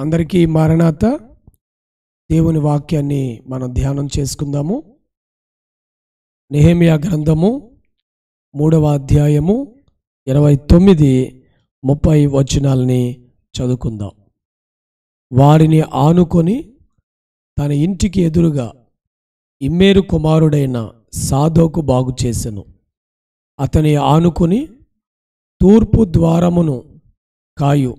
అందరికీ మారణాత దేవుని వాక్యాన్ని మనం ధ్యానం చేసుకుందాము నెహేమియా గ్రంథము మూడవ అధ్యాయము ఇరవై తొమ్మిది ముప్పై వచనాలని చదువుకుందాం వారిని ఆనుకొని తన ఇంటికి ఎదురుగా ఇమ్మేరు కుమారుడైన సాధోకు బాగు చేశాను అతని ఆనుకొని తూర్పు ద్వారమును కాయు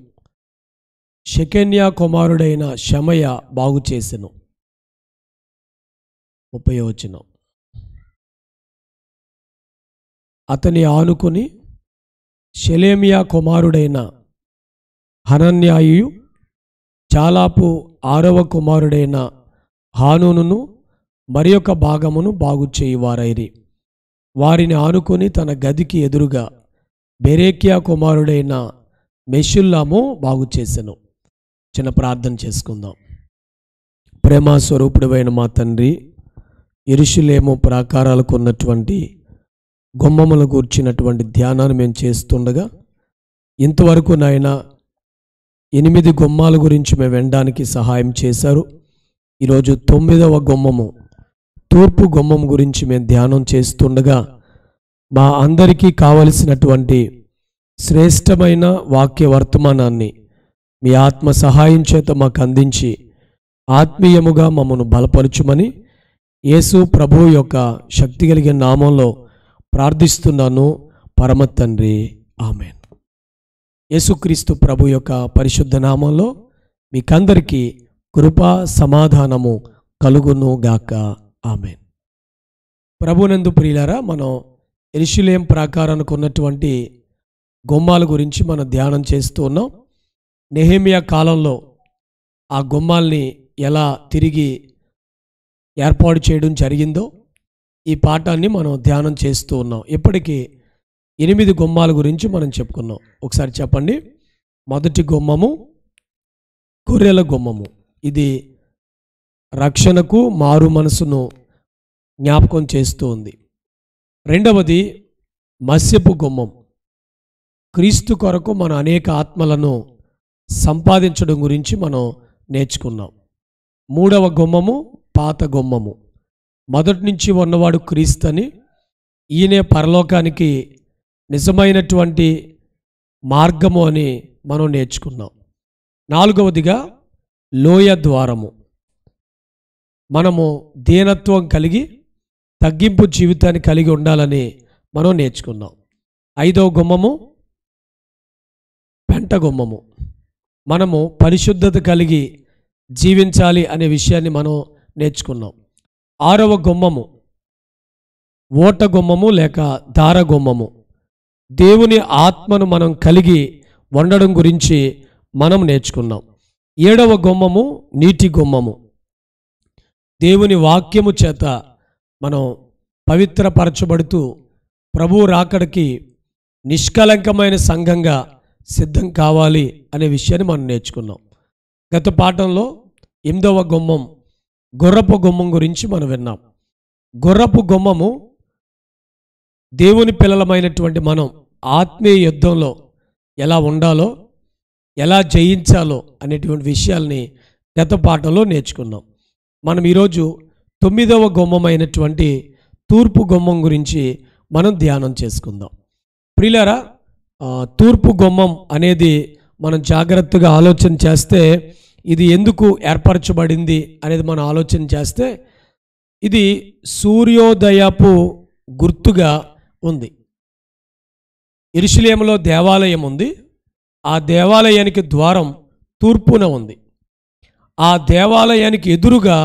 షకన్యా కుమారుడైన శమయ బాగు చేసెను ఉపయోచనం అతని ఆనుకుని షెలేమియా కుమారుడైన హనన్యాయు చాలాపు ఆరవ కుమారుడైన హానూనును మరి ఒక భాగమును బాగు చేయువారైరి వారిని ఆనుకుని తన గదికి ఎదురుగా బెరేకియా కుమారుడైన మెషుల్లాము బాగు చేసెను చిన్న ప్రార్థన చేసుకుందాం ప్రేమ స్వరూపుడైన మా తండ్రి ఇరుషులేమో ప్రాకారాలకు ఉన్నటువంటి గుమ్మముల గూర్చినటువంటి ధ్యానాన్ని మేము చేస్తుండగా ఇంతవరకు నాయన ఎనిమిది గుమ్మాల గురించి మేము వినడానికి సహాయం చేశారు ఈరోజు తొమ్మిదవ గుమ్మము తూర్పు గుమ్మం గురించి మేము ధ్యానం చేస్తుండగా మా అందరికీ కావలసినటువంటి శ్రేష్టమైన వాక్య వర్తమానాన్ని మీ ఆత్మ సహాయం చేత మాకు అందించి ఆత్మీయముగా మమ్మను బలపరచుమని యేసు ప్రభు యొక్క శక్తి కలిగిన నామంలో ప్రార్థిస్తున్నాను పరమ తండ్రి ఆమెన్ యేసుక్రీస్తు ప్రభు యొక్క పరిశుద్ధ నామంలో మీకందరికీ కృపా సమాధానము కలుగును గాక ఆమెన్ ప్రభునందు ప్రియులారా మనం ఎరుషులేం ప్రాకారానికి ఉన్నటువంటి గుమ్మాల గురించి మనం ధ్యానం చేస్తూ ఉన్నాం నెహేమియా కాలంలో ఆ గుమ్మాల్ని ఎలా తిరిగి ఏర్పాటు చేయడం జరిగిందో ఈ పాఠాన్ని మనం ధ్యానం చేస్తూ ఉన్నాం ఇప్పటికీ ఎనిమిది గుమ్మాల గురించి మనం చెప్పుకున్నాం ఒకసారి చెప్పండి మొదటి గుమ్మము గొర్రెల గుమ్మము ఇది రక్షణకు మారు మనసును జ్ఞాపకం చేస్తూ ఉంది రెండవది మత్స్యపు గుమ్మం క్రీస్తు కొరకు మన అనేక ఆత్మలను సంపాదించడం గురించి మనం నేర్చుకున్నాం మూడవ గుమ్మము పాత గుమ్మము మొదటి నుంచి ఉన్నవాడు క్రీస్తని ఈయనే పరలోకానికి నిజమైనటువంటి మార్గము అని మనం నేర్చుకున్నాం నాలుగవదిగా లోయ ద్వారము మనము దీనత్వం కలిగి తగ్గింపు జీవితాన్ని కలిగి ఉండాలని మనం నేర్చుకున్నాం ఐదవ గుమ్మము పెంట గుమ్మము మనము పరిశుద్ధత కలిగి జీవించాలి అనే విషయాన్ని మనం నేర్చుకున్నాం ఆరవ గుమ్మము ఓట గుమ్మము లేక దార గుమ్మము దేవుని ఆత్మను మనం కలిగి వండడం గురించి మనం నేర్చుకున్నాం ఏడవ గుమ్మము నీటి గుమ్మము దేవుని వాక్యము చేత మనం పవిత్రపరచబడుతూ ప్రభు రాకడికి నిష్కలంకమైన సంఘంగా సిద్ధం కావాలి అనే విషయాన్ని మనం నేర్చుకున్నాం గత పాఠంలో ఎనిమిదవ గుమ్మం గుర్రపు గుమ్మం గురించి మనం విన్నాం గుర్రపు గుమ్మము దేవుని పిల్లలమైనటువంటి మనం ఆత్మీయ యుద్ధంలో ఎలా ఉండాలో ఎలా జయించాలో అనేటువంటి విషయాల్ని గత పాఠంలో నేర్చుకున్నాం మనం ఈరోజు తొమ్మిదవ గుమ్మమైనటువంటి తూర్పు గుమ్మం గురించి మనం ధ్యానం చేసుకుందాం ప్రిలరా తూర్పు గుమ్మం అనేది మనం జాగ్రత్తగా ఆలోచన చేస్తే ఇది ఎందుకు ఏర్పరచబడింది అనేది మనం ఆలోచన చేస్తే ఇది సూర్యోదయపు గుర్తుగా ఉంది ఇరుషులేములో దేవాలయం ఉంది ఆ దేవాలయానికి ద్వారం తూర్పున ఉంది ఆ దేవాలయానికి ఎదురుగా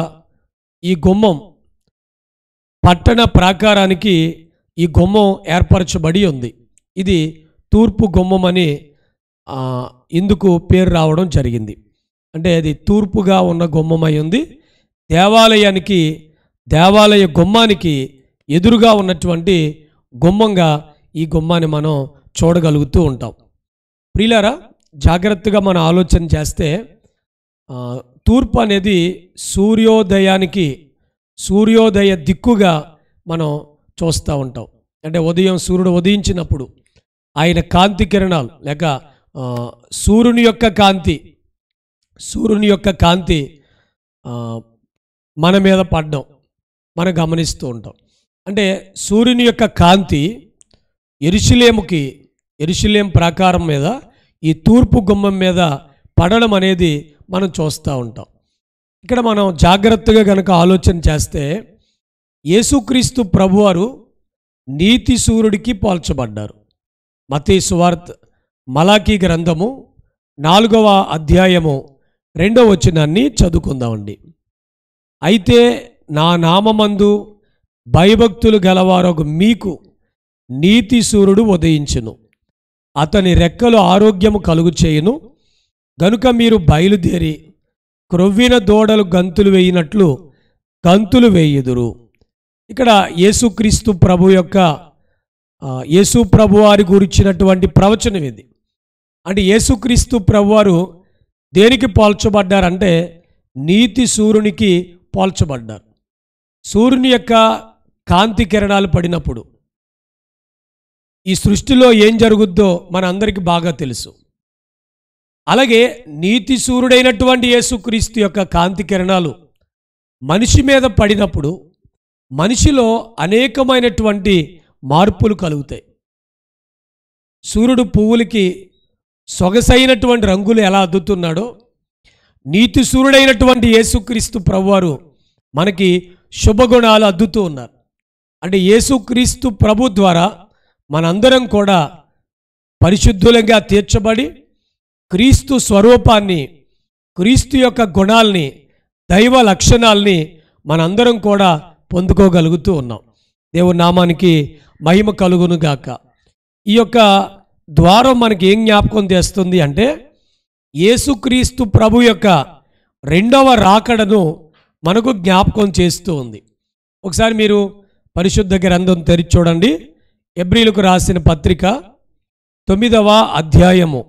ఈ గుమ్మం పట్టణ ప్రాకారానికి ఈ గుమ్మం ఏర్పరచబడి ఉంది ఇది తూర్పు గుమ్మమని ఇందుకు పేరు రావడం జరిగింది అంటే అది తూర్పుగా ఉన్న గుమ్మమై ఉంది దేవాలయానికి దేవాలయ గుమ్మానికి ఎదురుగా ఉన్నటువంటి గుమ్మంగా ఈ గుమ్మాన్ని మనం చూడగలుగుతూ ఉంటాం ప్రియులారా జాగ్రత్తగా మనం ఆలోచన చేస్తే తూర్పు అనేది సూర్యోదయానికి సూర్యోదయ దిక్కుగా మనం చూస్తూ ఉంటాం అంటే ఉదయం సూర్యుడు ఉదయించినప్పుడు ఆయన కాంతి కిరణాలు లేక సూర్యుని యొక్క కాంతి సూర్యుని యొక్క కాంతి మన మీద పడ్డం మనం గమనిస్తూ ఉంటాం అంటే సూర్యుని యొక్క కాంతి ఎరుశులేముకి ఎరుశులేం ప్రాకారం మీద ఈ తూర్పు గుమ్మం మీద పడడం అనేది మనం చూస్తూ ఉంటాం ఇక్కడ మనం జాగ్రత్తగా కనుక ఆలోచన చేస్తే యేసుక్రీస్తు ప్రభువారు నీతి సూర్యుడికి పోల్చబడ్డారు మతీ సువార్త్ మలాకీ గ్రంథము నాలుగవ అధ్యాయము రెండవ వచనాన్ని చదువుకుందామండి అయితే నా నామందు భయభక్తులు గలవారొక మీకు నీతి సూర్యుడు ఉదయించును అతని రెక్కలు ఆరోగ్యము కలుగు చేయును గనుక మీరు బయలుదేరి క్రొవ్విన దూడలు గంతులు వేయినట్లు గంతులు వేయుదురు ఇక్కడ యేసుక్రీస్తు ప్రభు యొక్క యేసు ప్రభువారి గురించినటువంటి ప్రవచనం ఇది అంటే యేసుక్రీస్తు ప్రభువారు దేనికి పోల్చబడ్డారంటే నీతి సూర్యునికి పోల్చబడ్డారు సూర్యుని యొక్క కాంతి కిరణాలు పడినప్పుడు ఈ సృష్టిలో ఏం జరుగుద్దో మన అందరికీ బాగా తెలుసు అలాగే నీతి సూర్యుడైనటువంటి యేసుక్రీస్తు యొక్క కాంతి కిరణాలు మనిషి మీద పడినప్పుడు మనిషిలో అనేకమైనటువంటి మార్పులు కలుగుతాయి సూర్యుడు పువ్వులకి సొగసైనటువంటి రంగులు ఎలా అద్దుతున్నాడో నీతి సూర్యుడైనటువంటి యేసుక్రీస్తు ప్రభువారు మనకి శుభగుణాలు అద్దుతూ ఉన్నారు అంటే యేసుక్రీస్తు ప్రభు ద్వారా మనందరం కూడా పరిశుద్ధులంగా తీర్చబడి క్రీస్తు స్వరూపాన్ని క్రీస్తు యొక్క గుణాల్ని దైవ లక్షణాల్ని మనందరం కూడా పొందుకోగలుగుతూ ఉన్నాం దేవుని నామానికి మహిమ కలుగును గాక ఈ యొక్క ద్వారం మనకి ఏం జ్ఞాపకం చేస్తుంది అంటే యేసుక్రీస్తు ప్రభు యొక్క రెండవ రాకడను మనకు జ్ఞాపకం చేస్తూ ఉంది ఒకసారి మీరు పరిశుద్ధ గ్రంథం తెరిచి చూడండి ఎబ్రిలకు రాసిన పత్రిక తొమ్మిదవ అధ్యాయము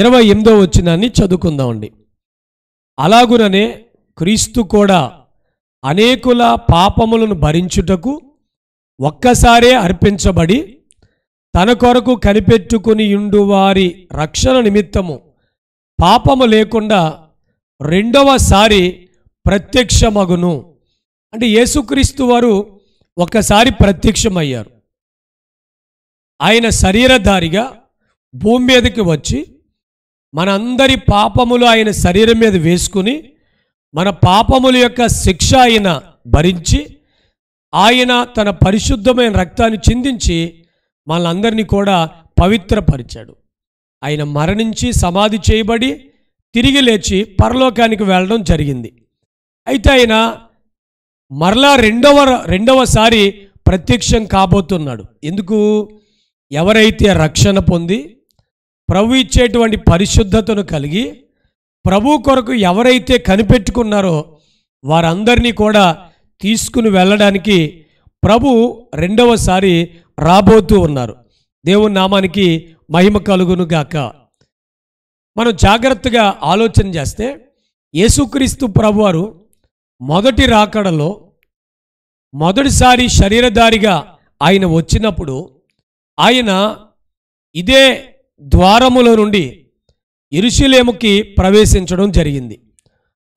ఇరవై ఎనిమిదవ వచ్చినాన్ని చదువుకుందామండి అలాగుననే క్రీస్తు కూడా అనేకుల పాపములను భరించుటకు ఒక్కసారే అర్పించబడి తన కొరకు కనిపెట్టుకుని ఉండు వారి రక్షణ నిమిత్తము పాపము లేకుండా రెండవసారి ప్రత్యక్షమగును అంటే యేసుక్రీస్తు వారు ఒకసారి ప్రత్యక్షమయ్యారు ఆయన శరీరధారిగా భూమి మీదకి వచ్చి మనందరి పాపములు ఆయన శరీరం మీద వేసుకుని మన పాపముల యొక్క శిక్ష ఆయన భరించి ఆయన తన పరిశుద్ధమైన రక్తాన్ని చిందించి మనందరినీ కూడా పవిత్రపరిచాడు ఆయన మరణించి సమాధి చేయబడి తిరిగి లేచి పరలోకానికి వెళ్ళడం జరిగింది అయితే ఆయన మరలా రెండవ రెండవసారి ప్రత్యక్షం కాబోతున్నాడు ఎందుకు ఎవరైతే రక్షణ పొంది ప్రభు ఇచ్చేటువంటి పరిశుద్ధతను కలిగి ప్రభు కొరకు ఎవరైతే కనిపెట్టుకున్నారో వారందరినీ కూడా తీసుకుని వెళ్ళడానికి ప్రభు రెండవసారి రాబోతూ ఉన్నారు దేవుని నామానికి మహిమ కలుగును గాక మనం జాగ్రత్తగా ఆలోచన చేస్తే యేసుక్రీస్తు ప్రభువారు మొదటి రాకడలో మొదటిసారి శరీరధారిగా ఆయన వచ్చినప్పుడు ఆయన ఇదే ద్వారములో నుండి ఇరుషులేముకి ప్రవేశించడం జరిగింది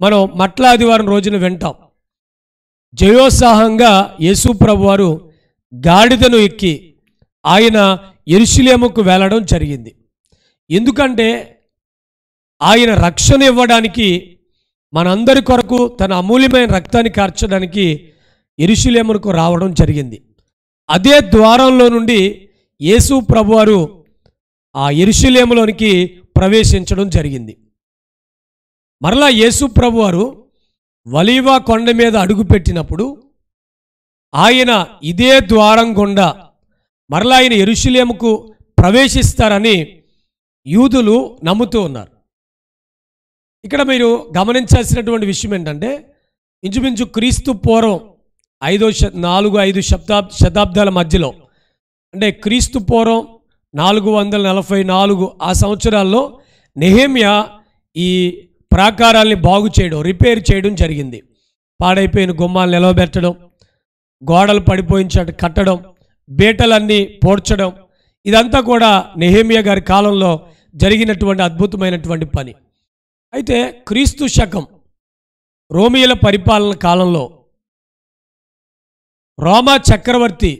మనం మట్ల ఆదివారం రోజున వింటాం జయోత్సాహంగా యేసు ప్రభువారు గాడిదను ఎక్కి ఆయన ఎరుశులేముకు వెళ్ళడం జరిగింది ఎందుకంటే ఆయన రక్షణ ఇవ్వడానికి మనందరి కొరకు తన అమూల్యమైన రక్తాన్ని కార్చడానికి ఎరుశులేమునకు రావడం జరిగింది అదే ద్వారంలో నుండి యేసు ప్రభువారు ఆ ఎరుశులేములోనికి ప్రవేశించడం జరిగింది మరలా యేసు ప్రభువారు వలీవా కొండ మీద అడుగుపెట్టినప్పుడు ఆయన ఇదే ద్వారం గుండా మరలా ఆయన ఎరుషులేముకు ప్రవేశిస్తారని యూదులు నమ్ముతూ ఉన్నారు ఇక్కడ మీరు గమనించాల్సినటువంటి విషయం ఏంటంటే ఇంచుమించు క్రీస్తు పూర్వం ఐదో నాలుగు ఐదు శబ్దాబ్ శతాబ్దాల మధ్యలో అంటే క్రీస్తు పూర్వం నాలుగు వందల నలభై నాలుగు ఆ సంవత్సరాల్లో నెహేమియా ఈ ప్రాకారాల్ని బాగు చేయడం రిపేర్ చేయడం జరిగింది పాడైపోయిన గుమ్మాలు నిలవబెట్టడం గోడలు పడిపోయించడం కట్టడం బీటలన్నీ పోడ్చడం ఇదంతా కూడా నెహేమియా గారి కాలంలో జరిగినటువంటి అద్భుతమైనటువంటి పని అయితే క్రీస్తు శకం రోమియల పరిపాలన కాలంలో రోమా చక్రవర్తి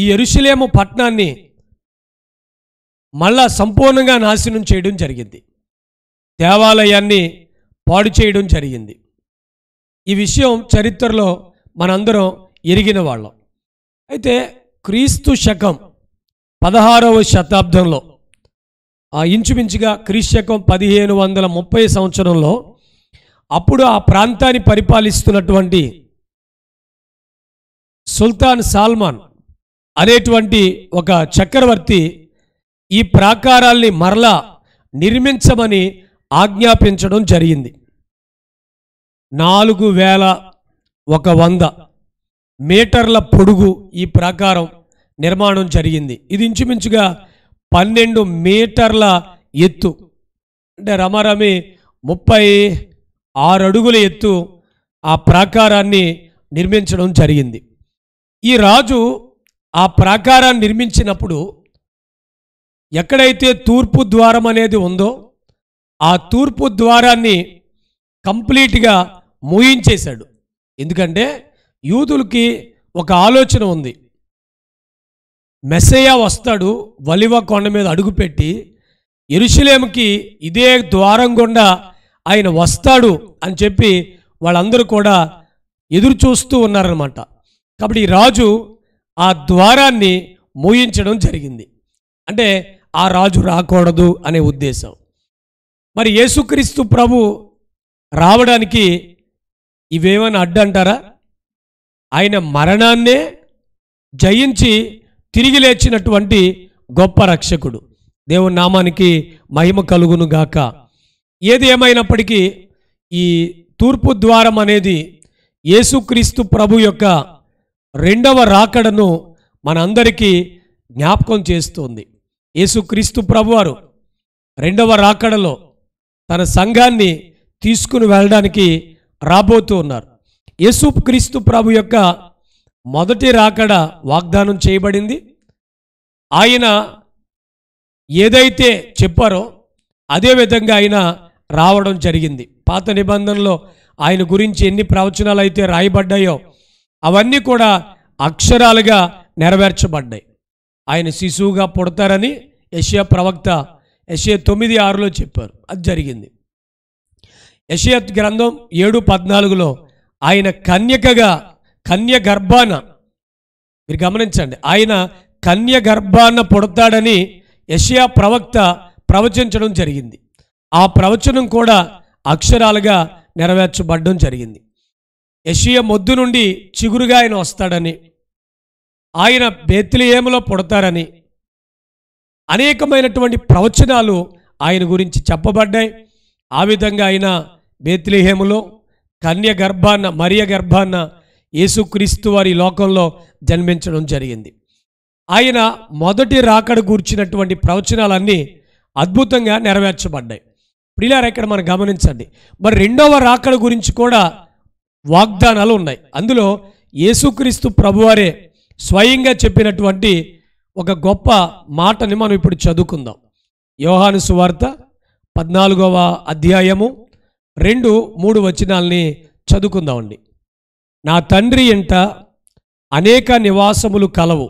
ఈ ఎరుషులేము పట్టణాన్ని మళ్ళా సంపూర్ణంగా నాశనం చేయడం జరిగింది దేవాలయాన్ని పాడు చేయడం జరిగింది ఈ విషయం చరిత్రలో మనందరం ఎరిగిన వాళ్ళం అయితే క్రీస్తు శకం పదహారవ శతాబ్దంలో ఆ ఇంచుమించుగా శకం పదిహేను వందల ముప్పై సంవత్సరంలో అప్పుడు ఆ ప్రాంతాన్ని పరిపాలిస్తున్నటువంటి సుల్తాన్ సాల్మాన్ అనేటువంటి ఒక చక్రవర్తి ఈ ప్రాకారాల్ని మరలా నిర్మించమని ఆజ్ఞాపించడం జరిగింది నాలుగు వేల ఒక వంద మీటర్ల పొడుగు ఈ ప్రాకారం నిర్మాణం జరిగింది ఇది ఇంచుమించుగా పన్నెండు మీటర్ల ఎత్తు అంటే రమారమి ముప్పై ఆరు అడుగుల ఎత్తు ఆ ప్రాకారాన్ని నిర్మించడం జరిగింది ఈ రాజు ఆ ప్రాకారాన్ని నిర్మించినప్పుడు ఎక్కడైతే తూర్పు ద్వారం అనేది ఉందో ఆ తూర్పు ద్వారాన్ని కంప్లీట్గా మూయించేశాడు ఎందుకంటే యూదులకి ఒక ఆలోచన ఉంది మెస్సయ్య వస్తాడు వలివ కొండ మీద అడుగుపెట్టి ఎరుషులేముకి ఇదే ద్వారం గుండా ఆయన వస్తాడు అని చెప్పి వాళ్ళందరూ కూడా ఎదురు చూస్తూ ఉన్నారనమాట కాబట్టి ఈ రాజు ఆ ద్వారాన్ని మూయించడం జరిగింది అంటే ఆ రాజు రాకూడదు అనే ఉద్దేశం మరి యేసుక్రీస్తు ప్రభు రావడానికి ఇవేమైనా అడ్డంటారా ఆయన మరణాన్నే జయించి తిరిగి లేచినటువంటి గొప్ప రక్షకుడు దేవుని నామానికి మహిమ కలుగును గాక ఏది ఏమైనప్పటికీ ఈ తూర్పు ద్వారం అనేది యేసుక్రీస్తు ప్రభు యొక్క రెండవ రాకడను మనందరికీ జ్ఞాపకం చేస్తుంది యేసుక్రీస్తు ప్రభువారు రెండవ రాకడలో తన సంఘాన్ని తీసుకుని వెళ్ళడానికి రాబోతూ ఉన్నారు యేసుప్ క్రీస్తు ప్రభు యొక్క మొదటి రాకడ వాగ్దానం చేయబడింది ఆయన ఏదైతే చెప్పారో అదేవిధంగా ఆయన రావడం జరిగింది పాత నిబంధనలో ఆయన గురించి ఎన్ని ప్రవచనాలు అయితే రాయబడ్డాయో అవన్నీ కూడా అక్షరాలుగా నెరవేర్చబడ్డాయి ఆయన శిశువుగా పుడతారని యష్యా ప్రవక్త యషయ తొమ్మిది ఆరులో చెప్పారు అది జరిగింది యషయత్ గ్రంథం ఏడు పద్నాలుగులో ఆయన కన్యకగా కన్య గర్భాన మీరు గమనించండి ఆయన కన్య గర్భాన పుడతాడని యషియా ప్రవక్త ప్రవచించడం జరిగింది ఆ ప్రవచనం కూడా అక్షరాలుగా నెరవేర్చబడడం జరిగింది యషియా మొద్దు నుండి చిగురుగా ఆయన వస్తాడని ఆయన బెత్లియేములో పుడతారని అనేకమైనటువంటి ప్రవచనాలు ఆయన గురించి చెప్పబడ్డాయి ఆ విధంగా ఆయన బేత్లిహేములో కన్య గర్భాన్న మరియ గర్భాన్న యేసుక్రీస్తు వారి లోకంలో జన్మించడం జరిగింది ఆయన మొదటి రాకడ కూర్చున్నటువంటి ప్రవచనాలన్నీ అద్భుతంగా నెరవేర్చబడ్డాయి ప్రిలార ఇక్కడ మనం గమనించండి మరి రెండవ రాకడ గురించి కూడా వాగ్దానాలు ఉన్నాయి అందులో యేసుక్రీస్తు ప్రభువారే స్వయంగా చెప్పినటువంటి ఒక గొప్ప మాటని మనం ఇప్పుడు చదువుకుందాం యోహాను సువార్త పద్నాలుగవ అధ్యాయము రెండు మూడు వచనాలని చదువుకుందామండి నా తండ్రి ఎంట అనేక నివాసములు కలవు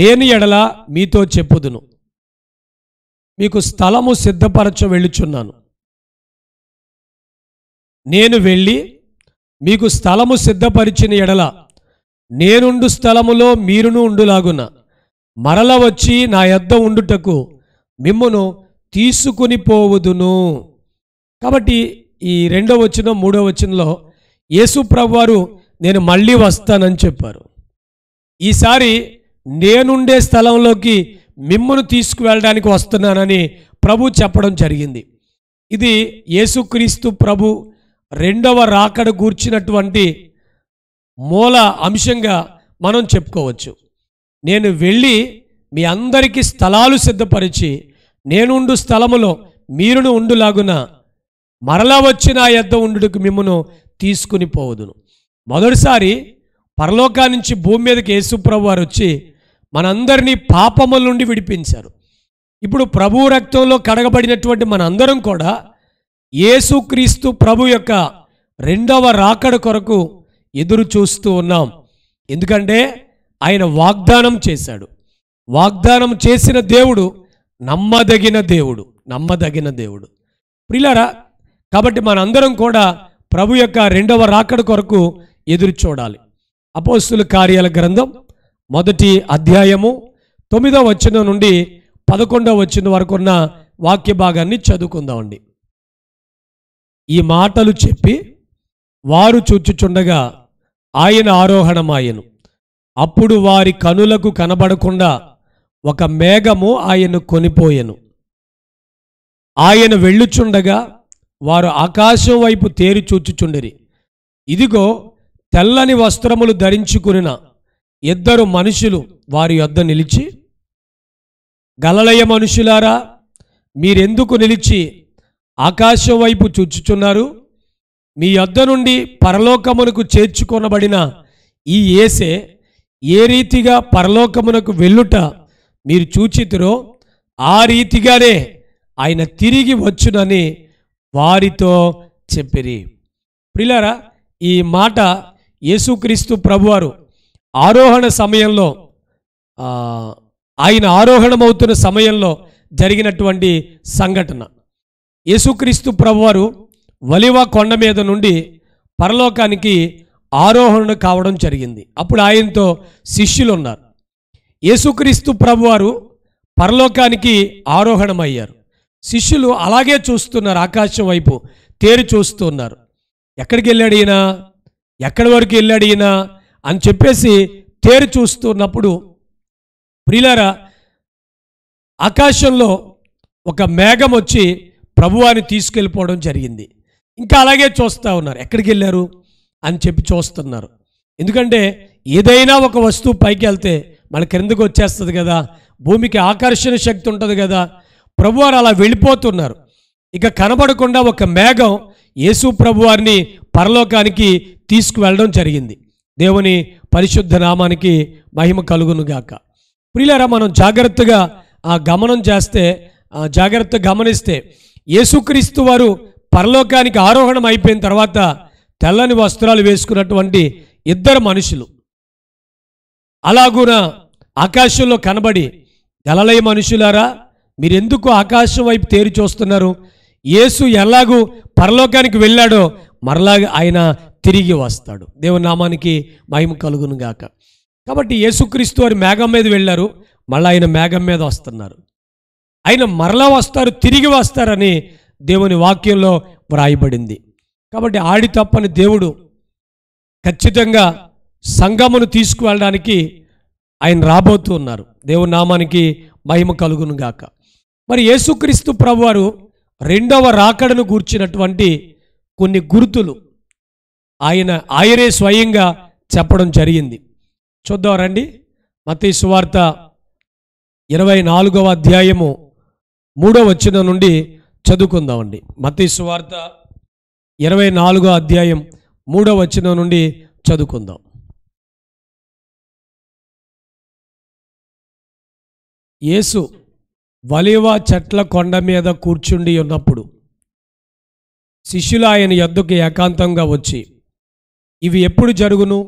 లేని ఎడల మీతో చెప్పుదును మీకు స్థలము సిద్ధపరచ వెళ్ళుచున్నాను నేను వెళ్ళి మీకు స్థలము సిద్ధపరిచిన ఎడల నేనుండు స్థలములో మీరును ఉండులాగున్నా మరల వచ్చి నా యొద్ద ఉండుటకు మిమ్మును తీసుకుని పోవదును కాబట్టి ఈ రెండో వచ్చిన మూడో వచ్చినలో యేసు ప్రభువారు నేను మళ్ళీ వస్తానని చెప్పారు ఈసారి నేనుండే స్థలంలోకి మిమ్మను తీసుకువెళ్ళడానికి వస్తున్నానని ప్రభు చెప్పడం జరిగింది ఇది యేసుక్రీస్తు ప్రభు రెండవ రాకడ కూర్చినటువంటి మూల అంశంగా మనం చెప్పుకోవచ్చు నేను వెళ్ళి మీ అందరికీ స్థలాలు సిద్ధపరిచి నేనుండు స్థలములో మీరును ఉండులాగున మరలా వచ్చిన ఆ యద్ద ఉండుకు మిమ్మను తీసుకుని పోవదును మొదటిసారి పరలోకా నుంచి భూమి మీదకి యేసుప్రభు వారు వచ్చి మనందరినీ పాపముల నుండి విడిపించారు ఇప్పుడు ప్రభు రక్తంలో కడగబడినటువంటి మనందరం కూడా యేసుక్రీస్తు ప్రభు యొక్క రెండవ రాకడ కొరకు ఎదురు చూస్తూ ఉన్నాం ఎందుకంటే ఆయన వాగ్దానం చేశాడు వాగ్దానం చేసిన దేవుడు నమ్మదగిన దేవుడు నమ్మదగిన దేవుడు ప్రిలరా కాబట్టి మనందరం కూడా ప్రభు యొక్క రెండవ రాకడ కొరకు ఎదురు చూడాలి అపోస్తుల కార్యాల గ్రంథం మొదటి అధ్యాయము తొమ్మిదవ వచ్చిన నుండి పదకొండవ వచ్చిన వరకు ఉన్న వాక్య భాగాన్ని చదువుకుందామండి ఈ మాటలు చెప్పి వారు చూచుచుండగా ఆయన ఆరోహణమాయను అప్పుడు వారి కనులకు కనబడకుండా ఒక మేఘము ఆయన్ను కొనిపోయెను ఆయన వెళ్ళుచుండగా వారు ఆకాశం వైపు తేరి చూచుచుండిరి ఇదిగో తెల్లని వస్త్రములు ధరించుకున్న ఇద్దరు మనుషులు వారి యొద్ద నిలిచి గలలయ మనుషులారా మీరెందుకు నిలిచి ఆకాశం వైపు చూచుచున్నారు మీ యొద్ద నుండి పరలోకమునకు చేర్చుకొనబడిన ఈ ఏసే ఏ రీతిగా పరలోకమునకు వెళ్ళుట మీరు చూచితురో ఆ రీతిగానే ఆయన తిరిగి వచ్చునని వారితో చెప్పిరి పిల్లరా ఈ మాట యేసుక్రీస్తు ప్రభువారు ఆరోహణ సమయంలో ఆయన ఆరోహణమవుతున్న సమయంలో జరిగినటువంటి సంఘటన యేసుక్రీస్తు ప్రభువారు వలివా కొండ మీద నుండి పరలోకానికి ఆరోహణ కావడం జరిగింది అప్పుడు ఆయనతో శిష్యులు ఉన్నారు యేసుక్రీస్తు ప్రభువారు పరలోకానికి ఆరోహణమయ్యారు శిష్యులు అలాగే చూస్తున్నారు ఆకాశం వైపు తేరు చూస్తున్నారు ఎక్కడికి వెళ్ళాడు ఈయన ఎక్కడి వరకు వెళ్ళాడు ఈయన అని చెప్పేసి తేరు చూస్తున్నప్పుడు ప్రిలార ఆకాశంలో ఒక మేఘం వచ్చి ప్రభువాన్ని తీసుకెళ్ళిపోవడం జరిగింది ఇంకా అలాగే చూస్తూ ఉన్నారు ఎక్కడికి వెళ్ళారు అని చెప్పి చూస్తున్నారు ఎందుకంటే ఏదైనా ఒక వస్తువు పైకి వెళ్తే మన క్రిందకు వచ్చేస్తుంది కదా భూమికి ఆకర్షణ శక్తి ఉంటుంది కదా ప్రభువారు అలా వెళ్ళిపోతున్నారు ఇక కనబడకుండా ఒక మేఘం యేసు ప్రభువారిని పరలోకానికి తీసుకువెళ్ళడం జరిగింది దేవుని పరిశుద్ధ నామానికి మహిమ కలుగునుగాక ప్రియులరా మనం జాగ్రత్తగా ఆ గమనం చేస్తే జాగ్రత్త గమనిస్తే యేసుక్రీస్తు వారు పరలోకానికి ఆరోహణం అయిపోయిన తర్వాత తెల్లని వస్త్రాలు వేసుకున్నటువంటి ఇద్దరు మనుషులు అలాగున ఆకాశంలో కనబడి గలలయ మనుషులారా మీరెందుకు ఆకాశం వైపు తేరి చూస్తున్నారు యేసు ఎలాగూ పరలోకానికి వెళ్ళాడో మరలాగా ఆయన తిరిగి వస్తాడు దేవుని నామానికి మహిమ కలుగును గాక కాబట్టి యేసుక్రీస్తు వారి మేఘం మీద వెళ్ళారు మళ్ళీ ఆయన మేఘం మీద వస్తున్నారు ఆయన మరలా వస్తారు తిరిగి వస్తారని దేవుని వాక్యంలో వ్రాయబడింది కాబట్టి ఆడి తప్పని దేవుడు ఖచ్చితంగా సంగమును తీసుకువెళ్ళడానికి ఆయన రాబోతూ ఉన్నారు దేవుడి నామానికి మహిమ కలుగును గాక మరి యేసుక్రీస్తు ప్రభువారు రెండవ రాకడను గూర్చినటువంటి కొన్ని గుర్తులు ఆయన ఆయనే స్వయంగా చెప్పడం జరిగింది చూద్దాం రండి మతీ సువార్త ఇరవై నాలుగవ అధ్యాయము మూడవ వచ్చిన నుండి చదువుకుందామండి మతీ సువార్త ఇరవై నాలుగో అధ్యాయం మూడో వచనం నుండి చదువుకుందాం యేసు వలివా చెట్ల కొండ మీద కూర్చుండి ఉన్నప్పుడు శిష్యులు ఆయన యొద్దకు ఏకాంతంగా వచ్చి ఇవి ఎప్పుడు జరుగును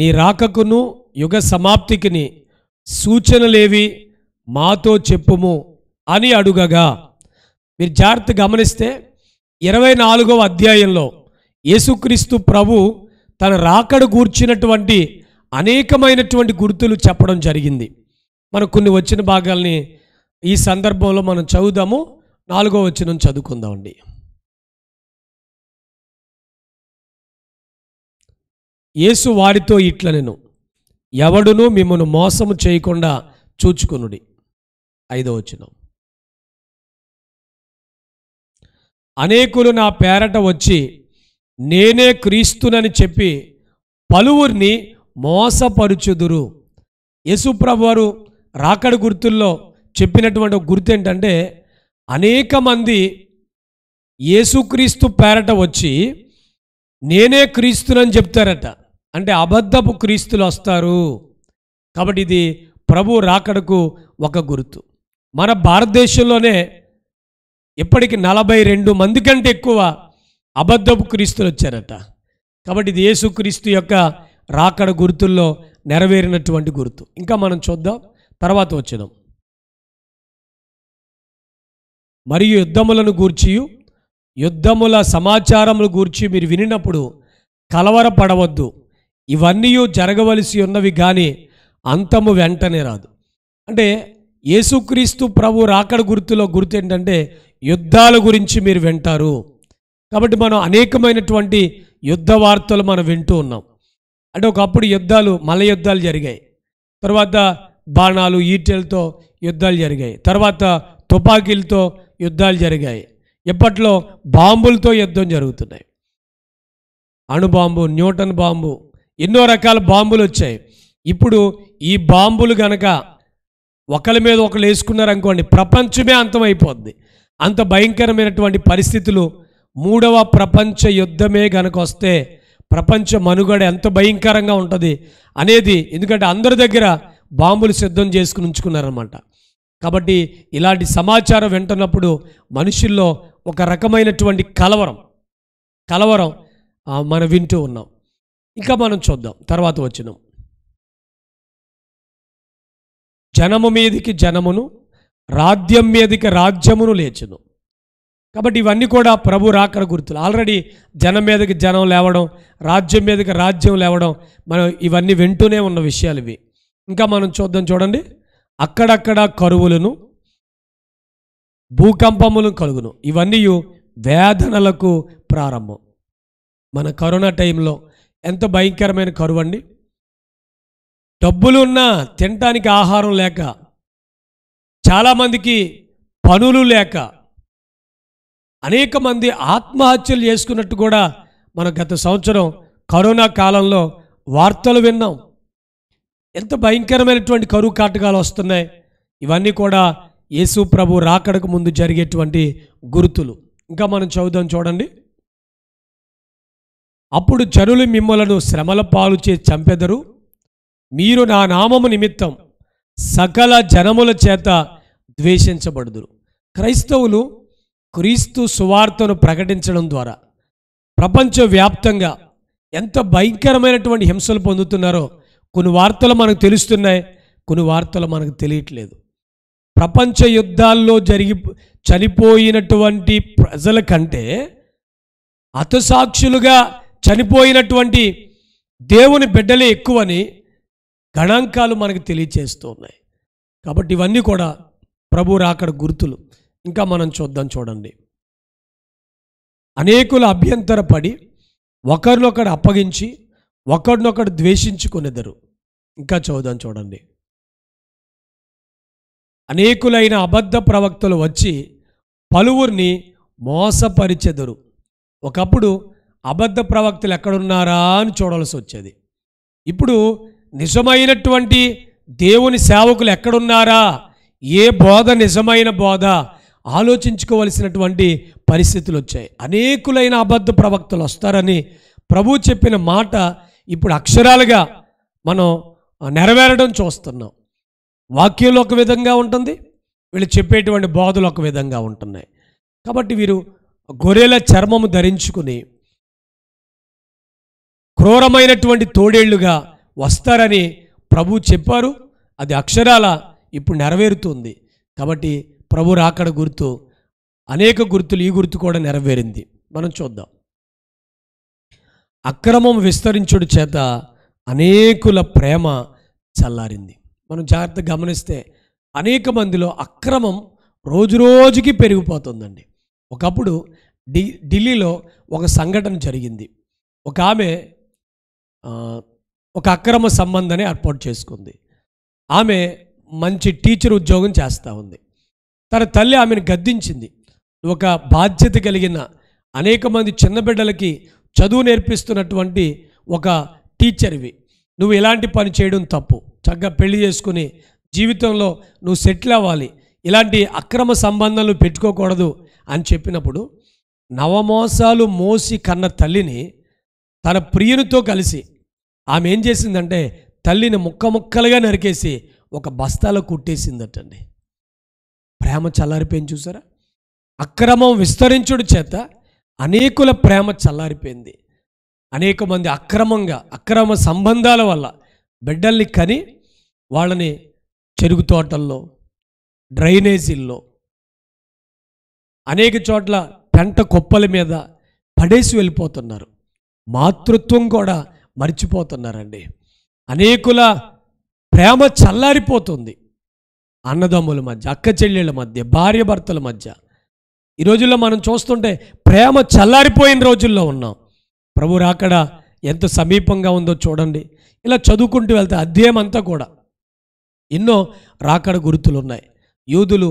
నీ రాకకును యుగ సమాప్తికిని సూచనలేవి మాతో చెప్పుము అని అడుగగా మీరు జాగ్రత్త గమనిస్తే ఇరవై నాలుగవ అధ్యాయంలో యేసుక్రీస్తు ప్రభు తన రాకడ గూర్చినటువంటి అనేకమైనటువంటి గుర్తులు చెప్పడం జరిగింది మనకు కొన్ని వచ్చిన భాగాల్ని ఈ సందర్భంలో మనం చదువుదాము నాలుగో వచ్చిన చదువుకుందామండి యేసు వారితో ఇట్ల నేను ఎవడునూ మిమ్మల్ని మోసము చేయకుండా చూచుకునుడి ఐదో వచ్చినాం అనేకులు నా పేరట వచ్చి నేనే క్రీస్తునని చెప్పి పలువురిని మోసపరుచుదురు యశుప్రభు వారు రాకడ గుర్తుల్లో చెప్పినటువంటి ఒక గుర్తు ఏంటంటే అనేక మంది యేసుక్రీస్తు పేరట వచ్చి నేనే క్రీస్తునని చెప్తారట అంటే అబద్ధపు క్రీస్తులు వస్తారు కాబట్టి ఇది ప్రభు రాకడకు ఒక గుర్తు మన భారతదేశంలోనే ఇప్పటికి నలభై రెండు మంది కంటే ఎక్కువ అబద్ధపు క్రీస్తులు వచ్చారట కాబట్టి ఇది యేసుక్రీస్తు యొక్క రాకడ గుర్తుల్లో నెరవేరినటువంటి గుర్తు ఇంకా మనం చూద్దాం తర్వాత వచ్చేదాం మరియు యుద్ధములను గూర్చి యుద్ధముల సమాచారములు గూర్చి మీరు వినినప్పుడు కలవరపడవద్దు ఇవన్నీ జరగవలసి ఉన్నవి కానీ అంతము వెంటనే రాదు అంటే యేసుక్రీస్తు ప్రభు రాకడ గుర్తులో గుర్తు ఏంటంటే యుద్ధాల గురించి మీరు వింటారు కాబట్టి మనం అనేకమైనటువంటి యుద్ధ వార్తలు మనం వింటూ ఉన్నాం అంటే ఒకప్పుడు యుద్ధాలు మల యుద్ధాలు జరిగాయి తర్వాత బాణాలు ఈటెలతో యుద్ధాలు జరిగాయి తర్వాత తుపాకీలతో యుద్ధాలు జరిగాయి ఇప్పట్లో బాంబులతో యుద్ధం జరుగుతున్నాయి అణుబాంబు న్యూటన్ బాంబు ఎన్నో రకాల బాంబులు వచ్చాయి ఇప్పుడు ఈ బాంబులు గనక ఒకరి మీద ఒకరు వేసుకున్నారనుకోండి ప్రపంచమే అంతమైపోద్ది అంత భయంకరమైనటువంటి పరిస్థితులు మూడవ ప్రపంచ యుద్ధమే కనుక వస్తే ప్రపంచ మనుగడ ఎంత భయంకరంగా ఉంటుంది అనేది ఎందుకంటే అందరి దగ్గర బాంబులు సిద్ధం చేసుకుని ఉంచుకున్నారనమాట కాబట్టి ఇలాంటి సమాచారం వింటున్నప్పుడు మనుషుల్లో ఒక రకమైనటువంటి కలవరం కలవరం మనం వింటూ ఉన్నాం ఇంకా మనం చూద్దాం తర్వాత వచ్చినాం జనము మీదికి జనమును రాజ్యం మీదకి రాజ్యమును లేచును కాబట్టి ఇవన్నీ కూడా ప్రభు రాకర గుర్తులు ఆల్రెడీ జనం మీదకి జనం లేవడం రాజ్యం మీదకి రాజ్యం లేవడం మనం ఇవన్నీ వింటూనే ఉన్న విషయాలు ఇవి ఇంకా మనం చూద్దాం చూడండి అక్కడక్కడ కరువులను భూకంపములను కలుగును ఇవన్నీ వేదనలకు ప్రారంభం మన కరోనా టైంలో ఎంత భయంకరమైన కరువు అండి డబ్బులు ఉన్నా తినటానికి ఆహారం లేక చాలామందికి పనులు లేక అనేక మంది ఆత్మహత్యలు చేసుకున్నట్టు కూడా మనం గత సంవత్సరం కరోనా కాలంలో వార్తలు విన్నాం ఎంత భయంకరమైనటువంటి కరువు కాటకాలు వస్తున్నాయి ఇవన్నీ కూడా యేసు ప్రభు రాకడకు ముందు జరిగేటువంటి గుర్తులు ఇంకా మనం చదువుదాం చూడండి అప్పుడు జనులు మిమ్మలను శ్రమల పాలు చే చంపెదరు మీరు నా నామము నిమిత్తం సకల జనముల చేత ద్వేషించబడుదురు క్రైస్తవులు క్రీస్తు సువార్తను ప్రకటించడం ద్వారా ప్రపంచవ్యాప్తంగా ఎంత భయంకరమైనటువంటి హింసలు పొందుతున్నారో కొన్ని వార్తలు మనకు తెలుస్తున్నాయి కొన్ని వార్తలు మనకు తెలియట్లేదు ప్రపంచ యుద్ధాల్లో జరిగి చనిపోయినటువంటి ప్రజల కంటే అతసాక్షులుగా చనిపోయినటువంటి దేవుని బిడ్డలే ఎక్కువని గణాంకాలు మనకు తెలియచేస్తున్నాయి కాబట్టి ఇవన్నీ కూడా ప్రభు రాకడ గుర్తులు ఇంకా మనం చూద్దాం చూడండి అనేకులు అభ్యంతరపడి ఒకరినొకడు అప్పగించి ఒకరినొకడు ద్వేషించుకునేదరు ఇంకా చూద్దాం చూడండి అనేకులైన అబద్ధ ప్రవక్తలు వచ్చి పలువురిని మోసపరిచెదరు ఒకప్పుడు అబద్ధ ప్రవక్తలు ఎక్కడున్నారా అని చూడాల్సి వచ్చేది ఇప్పుడు నిజమైనటువంటి దేవుని సేవకులు ఎక్కడున్నారా ఏ బోధ నిజమైన బోధ ఆలోచించుకోవలసినటువంటి పరిస్థితులు వచ్చాయి అనేకులైన అబద్ధ ప్రవక్తలు వస్తారని ప్రభు చెప్పిన మాట ఇప్పుడు అక్షరాలుగా మనం నెరవేరడం చూస్తున్నాం వాక్యంలో ఒక విధంగా ఉంటుంది వీళ్ళు చెప్పేటువంటి బోధలు ఒక విధంగా ఉంటున్నాయి కాబట్టి వీరు గొర్రెల చర్మము ధరించుకుని క్రూరమైనటువంటి తోడేళ్లుగా వస్తారని ప్రభు చెప్పారు అది అక్షరాల ఇప్పుడు నెరవేరుతుంది కాబట్టి ప్రభు రాకడ గుర్తు అనేక గుర్తులు ఈ గుర్తు కూడా నెరవేరింది మనం చూద్దాం అక్రమం విస్తరించుడు చేత అనేకుల ప్రేమ చల్లారింది మనం జాగ్రత్త గమనిస్తే అనేక మందిలో అక్రమం రోజురోజుకి పెరిగిపోతుందండి ఒకప్పుడు డి ఢిల్లీలో ఒక సంఘటన జరిగింది ఒక ఆమె ఒక అక్రమ సంబంధాన్ని ఏర్పాటు చేసుకుంది ఆమె మంచి టీచర్ ఉద్యోగం చేస్తూ ఉంది తన తల్లి ఆమెను గద్దించింది ఒక బాధ్యత కలిగిన అనేక మంది చిన్న బిడ్డలకి చదువు నేర్పిస్తున్నటువంటి ఒక టీచర్వి నువ్వు ఇలాంటి పని చేయడం తప్పు చక్కగా పెళ్లి చేసుకుని జీవితంలో నువ్వు సెటిల్ అవ్వాలి ఇలాంటి అక్రమ సంబంధాలు పెట్టుకోకూడదు అని చెప్పినప్పుడు నవమోసాలు మోసి కన్న తల్లిని తన ప్రియునితో కలిసి ఆమె ఏం చేసిందంటే తల్లిని ముక్క ముక్కలుగా నరికేసి ఒక బస్తాలో కుట్టేసిందటండి ప్రేమ చల్లారిపోయింది చూసారా అక్రమం విస్తరించుడు చేత అనేకుల ప్రేమ చల్లారిపోయింది అనేక మంది అక్రమంగా అక్రమ సంబంధాల వల్ల బిడ్డల్ని కని వాళ్ళని చెరుకు తోటల్లో డ్రైనేజీల్లో అనేక చోట్ల పెంట కుప్పల మీద పడేసి వెళ్ళిపోతున్నారు మాతృత్వం కూడా మర్చిపోతున్నారండి అనేకుల ప్రేమ చల్లారిపోతుంది అన్నదమ్ముల మధ్య అక్క చెల్లెళ్ళ మధ్య భార్య భర్తల మధ్య ఈ రోజుల్లో మనం చూస్తుంటే ప్రేమ చల్లారిపోయిన రోజుల్లో ఉన్నాం ప్రభు రాకడ ఎంత సమీపంగా ఉందో చూడండి ఇలా చదువుకుంటూ వెళ్తే అధ్యయం అంతా కూడా ఎన్నో రాకడ గుర్తులు ఉన్నాయి యూదులు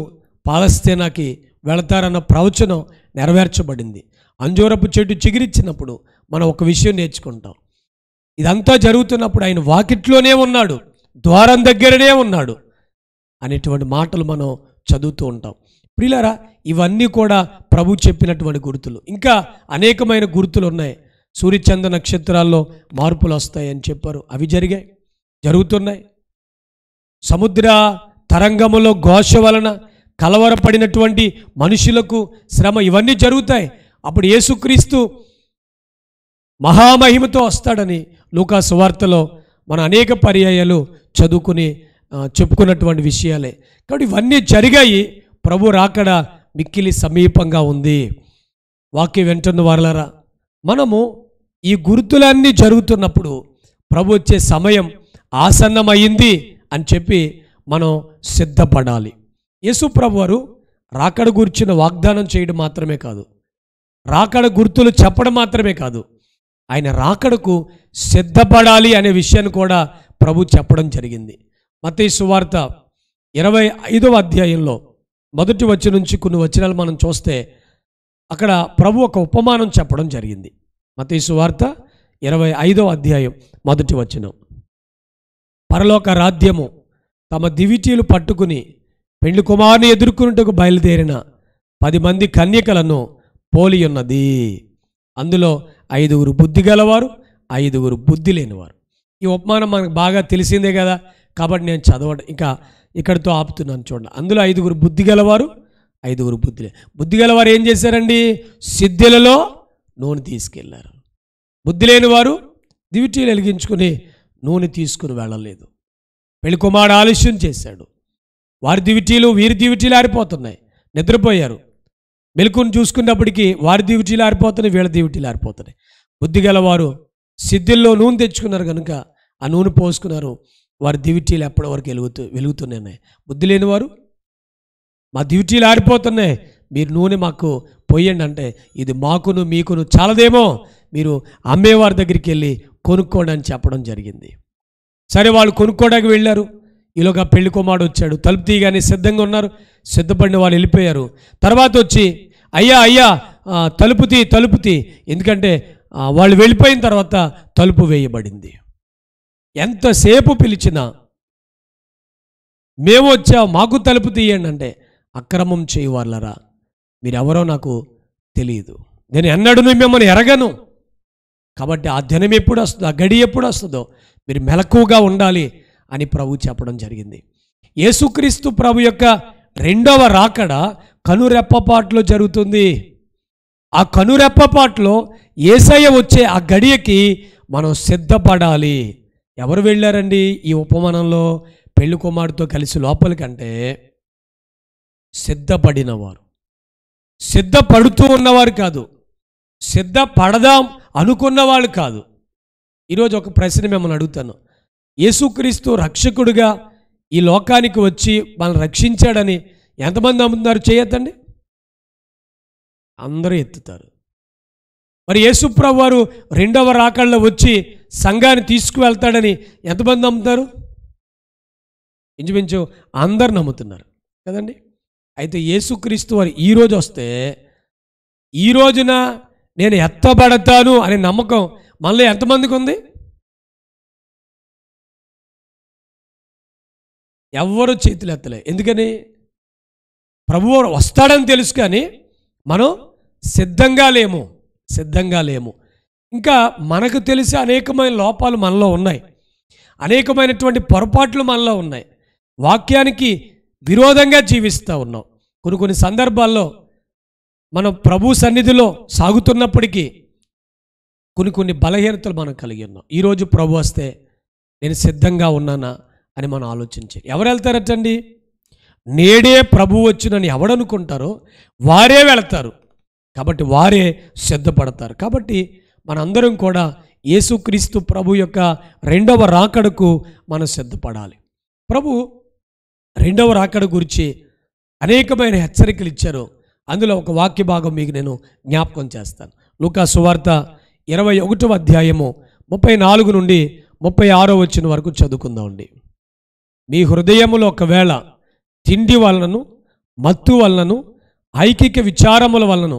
పాలస్తీనాకి వెళతారన్న ప్రవచనం నెరవేర్చబడింది అంజోరపు చెట్టు చిగిరిచ్చినప్పుడు మనం ఒక విషయం నేర్చుకుంటాం ఇదంతా జరుగుతున్నప్పుడు ఆయన వాకిట్లోనే ఉన్నాడు ద్వారం దగ్గరనే ఉన్నాడు అనేటువంటి మాటలు మనం చదువుతూ ఉంటాం ప్రియులారా ఇవన్నీ కూడా ప్రభు చెప్పినటువంటి గుర్తులు ఇంకా అనేకమైన గుర్తులు ఉన్నాయి సూర్యచంద్ర నక్షత్రాల్లో మార్పులు వస్తాయని చెప్పారు అవి జరిగాయి జరుగుతున్నాయి సముద్ర తరంగములో ఘోష వలన కలవరపడినటువంటి మనుషులకు శ్రమ ఇవన్నీ జరుగుతాయి అప్పుడు యేసుక్రీస్తు మహామహిమతో వస్తాడని లూకా సువార్తలో మన అనేక పర్యాయాలు చదువుకుని చెప్పుకున్నటువంటి విషయాలే కాబట్టి ఇవన్నీ జరిగాయి ప్రభు రాకడ మిక్కిలి సమీపంగా ఉంది వాక్యం వెంటున్న వారలారా మనము ఈ గుర్తులన్నీ జరుగుతున్నప్పుడు ప్రభు వచ్చే సమయం ఆసన్నమైంది అని చెప్పి మనం సిద్ధపడాలి యేసు ప్రభు వారు రాకడ గురించిన వాగ్దానం చేయడం మాత్రమే కాదు రాకడ గుర్తులు చెప్పడం మాత్రమే కాదు ఆయన రాకడకు సిద్ధపడాలి అనే విషయాన్ని కూడా ప్రభు చెప్పడం జరిగింది మతీ సువార్త ఇరవై ఐదవ అధ్యాయంలో మొదటి వచ్చి నుంచి కొన్ని వచనాలు మనం చూస్తే అక్కడ ప్రభు ఒక ఉపమానం చెప్పడం జరిగింది మతీ సువార్త ఇరవై ఐదవ అధ్యాయం మొదటి వచనం పరలోక రాజ్యము తమ దివిటీలు పట్టుకుని పెండ్లి కుమారుని ఎదుర్కొనుటకు బయలుదేరిన పది మంది కన్యకలను పోలి ఉన్నది అందులో ఐదుగురు బుద్ధి గలవారు ఐదుగురు బుద్ధి లేనివారు ఈ ఉపమానం మనకు బాగా తెలిసిందే కదా కాబట్టి నేను చదవడం ఇంకా ఇక్కడితో ఆపుతున్నాను చూడండి అందులో ఐదుగురు బుద్ధి గలవారు ఐదుగురు బుద్ధి బుద్ధి గలవారు ఏం చేశారండి సిద్ధులలో నూనె తీసుకెళ్లారు బుద్ధి లేని వారు దివిటీలు వెలిగించుకుని నూనె తీసుకుని వెళ్ళలేదు పెళ్లి కుమారుడు ఆలస్యం చేశాడు వారి దివిటీలు వీరి దివిటీలు ఆరిపోతున్నాయి నిద్రపోయారు మెలకును చూసుకున్నప్పటికీ వారి దివిటీలు ఆరిపోతున్నాయి వీళ్ళ దివిటీలు ఆరిపోతున్నాయి బుద్ధి గలవారు సిద్ధిల్లో నూనె తెచ్చుకున్నారు కనుక ఆ నూనె పోసుకున్నారు వారి దివిటీలు ఎప్పటి వరకు వెలుగుతూ వెలుగుతున్నాయి బుద్ధి లేనివారు మా దివిటీలు ఆరిపోతున్నాయి మీరు నూనె మాకు పోయండి అంటే ఇది మాకును మీకును చాలదేమో మీరు అమ్మేవారి దగ్గరికి వెళ్ళి కొనుక్కోండి అని చెప్పడం జరిగింది సరే వాళ్ళు కొనుక్కోడానికి వెళ్ళారు ఈలోగా పెళ్లి కుమారుడు వచ్చాడు తలుపు తీయగానే సిద్ధంగా ఉన్నారు సిద్ధపడిన వాళ్ళు వెళ్ళిపోయారు తర్వాత వచ్చి అయ్యా అయ్యా తలుపు తీ తలుపు తీ ఎందుకంటే వాళ్ళు వెళ్ళిపోయిన తర్వాత తలుపు వేయబడింది ఎంతసేపు పిలిచినా మేము వచ్చా మాకు తలుపు తీయండి అంటే అక్రమం చేయవాళ్ళరా మీరెవరో నాకు తెలియదు నేను ఎన్నడూ మిమ్మల్ని ఎరగను కాబట్టి ఆ దినం ఎప్పుడు వస్తుందో ఆ గడి ఎప్పుడు వస్తుందో మీరు మెలకువగా ఉండాలి అని ప్రభు చెప్పడం జరిగింది యేసుక్రీస్తు ప్రభు యొక్క రెండవ రాకడ కనురెప్పపాట్లో జరుగుతుంది ఆ కనురెప్పపాట్లో ఏసయ్య వచ్చే ఆ గడియకి మనం సిద్ధపడాలి ఎవరు వెళ్ళారండి ఈ ఉపమానంలో పెళ్లి కుమారుతో కలిసి లోపలికంటే సిద్ధపడినవారు సిద్ధపడుతూ ఉన్నవారు కాదు సిద్ధపడదాం అనుకున్న వాళ్ళు కాదు ఈరోజు ఒక ప్రశ్న మిమ్మల్ని అడుగుతాను యేసుక్రీస్తు రక్షకుడుగా ఈ లోకానికి వచ్చి మనల్ని రక్షించాడని ఎంతమంది నమ్ముతున్నారు చేయొద్దండి అందరూ ఎత్తుతారు మరి యేసుప్రభు వారు రెండవ రాకళ్ళ వచ్చి సంఘాన్ని తీసుకువెళ్తాడని ఎంతమంది నమ్ముతారు ఇంచుమించు అందరు నమ్ముతున్నారు కదండి అయితే యేసుక్రీస్తు వారు ఈరోజు వస్తే ఈ రోజున నేను ఎత్తబడతాను అనే నమ్మకం మళ్ళీ ఎంతమందికి ఉంది ఎవ్వరూ చేతులు ఎత్తలే ఎందుకని ప్రభు వస్తాడని తెలుసు కానీ మనం సిద్ధంగా లేము సిద్ధంగా లేము ఇంకా మనకు తెలిసే అనేకమైన లోపాలు మనలో ఉన్నాయి అనేకమైనటువంటి పొరపాట్లు మనలో ఉన్నాయి వాక్యానికి విరోధంగా జీవిస్తూ ఉన్నాం కొన్ని కొన్ని సందర్భాల్లో మనం ప్రభు సన్నిధిలో సాగుతున్నప్పటికీ కొన్ని కొన్ని బలహీనతలు మనం కలిగి ఉన్నాం ఈరోజు ప్రభు వస్తే నేను సిద్ధంగా ఉన్నానా అని మనం ఆలోచించాలి ఎవరు వెళ్తారటండి నేడే ప్రభు వచ్చినని ఎవడనుకుంటారో వారే వెళతారు కాబట్టి వారే సిద్ధపడతారు కాబట్టి మనందరం కూడా యేసుక్రీస్తు ప్రభు యొక్క రెండవ రాకడకు మనం సిద్ధపడాలి ప్రభు రెండవ రాకడ గురించి అనేకమైన హెచ్చరికలు ఇచ్చారు అందులో ఒక వాక్య భాగం మీకు నేను జ్ఞాపకం చేస్తాను లూకా సువార్త ఇరవై ఒకటవ అధ్యాయము ముప్పై నాలుగు నుండి ముప్పై ఆరో వచ్చిన వరకు చదువుకుందామండి మీ హృదయములు ఒకవేళ తిండి వలనను మత్తు వలనను ఐకిక విచారముల వలన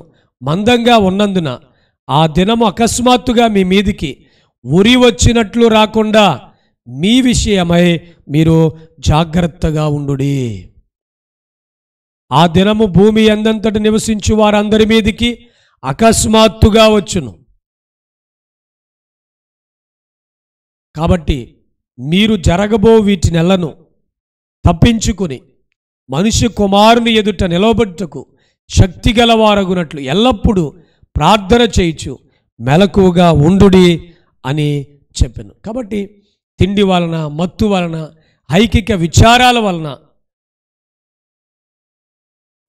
మందంగా ఉన్నందున ఆ దినము అకస్మాత్తుగా మీ మీదికి ఉరి వచ్చినట్లు రాకుండా మీ విషయమై మీరు జాగ్రత్తగా ఉండుడి ఆ దినము భూమి ఎందంతటి నివసించు వారందరి మీదికి అకస్మాత్తుగా వచ్చును కాబట్టి మీరు జరగబో వీటి నెలను తప్పించుకుని మనిషి కుమారుని ఎదుట నిలవబట్టుకు శక్తి గలవారగునట్లు ఎల్లప్పుడూ ప్రార్థన చేయించు మెలకువగా ఉండుడి అని చెప్పాను కాబట్టి తిండి వలన మత్తు వలన ఐకిక విచారాల వలన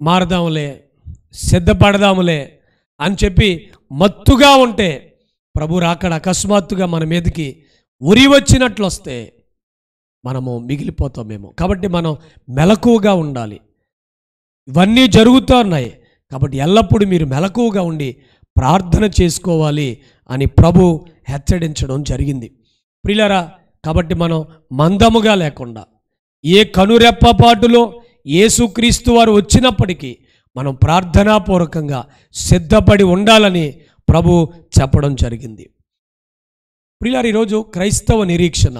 మారదాములే సిద్ధపడదాములే అని చెప్పి మత్తుగా ఉంటే ప్రభు రాకడ అకస్మాత్తుగా మన మీదకి ఉరి వచ్చినట్లు వస్తే మనము మిగిలిపోతామేమో కాబట్టి మనం మెలకువగా ఉండాలి ఇవన్నీ జరుగుతున్నాయి కాబట్టి ఎల్లప్పుడూ మీరు మెలకువగా ఉండి ప్రార్థన చేసుకోవాలి అని ప్రభు హెచ్చరించడం జరిగింది ప్రిలరా కాబట్టి మనం మందముగా లేకుండా ఏ కనురెప్పపాటులో ఏసుక్రీస్తు వారు వచ్చినప్పటికీ మనం ప్రార్థనాపూర్వకంగా సిద్ధపడి ఉండాలని ప్రభు చెప్పడం జరిగింది ప్రిలారు ఈరోజు క్రైస్తవ నిరీక్షణ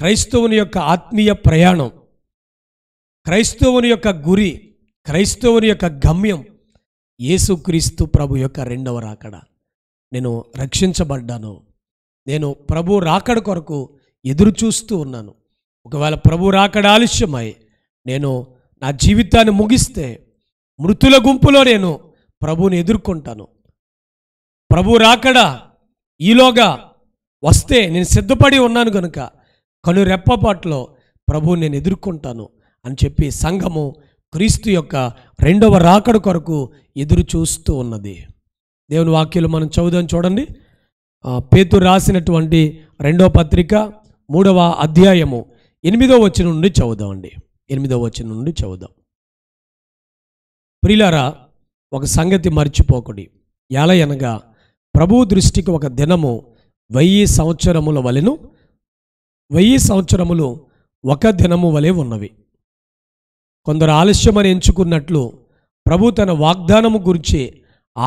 క్రైస్తవుని యొక్క ఆత్మీయ ప్రయాణం క్రైస్తవుని యొక్క గురి క్రైస్తవుని యొక్క గమ్యం యేసుక్రీస్తు ప్రభు యొక్క రెండవ రాకడ నేను రక్షించబడ్డాను నేను ప్రభు రాకడ కొరకు ఎదురు చూస్తూ ఉన్నాను ఒకవేళ ప్రభు రాకడ ఆలస్యమై నేను నా జీవితాన్ని ముగిస్తే మృతుల గుంపులో నేను ప్రభుని ఎదుర్కొంటాను ప్రభు రాకడా ఈలోగా వస్తే నేను సిద్ధపడి ఉన్నాను కనుక కను రెప్పపాట్లో ప్రభు నేను ఎదుర్కొంటాను అని చెప్పి సంఘము క్రీస్తు యొక్క రెండవ రాకడు కొరకు ఎదురు చూస్తూ ఉన్నది దేవుని వాక్యాలు మనం చదువుదాం చూడండి పేతు రాసినటువంటి రెండవ పత్రిక మూడవ అధ్యాయము ఎనిమిదో వచ్చిన నుండి చదుదామండి ఎనిమిదో వచ్చిన నుండి చదువుదాం ప్రిలారా ఒక సంగతి మర్చిపోకుడి ఎలా అనగా ప్రభు దృష్టికి ఒక దినము వెయ్యి సంవత్సరముల వలెను వెయ్యి సంవత్సరములు ఒక దినము వలె ఉన్నవి కొందరు ఆలస్యమని ఎంచుకున్నట్లు ప్రభు తన వాగ్దానము గురించి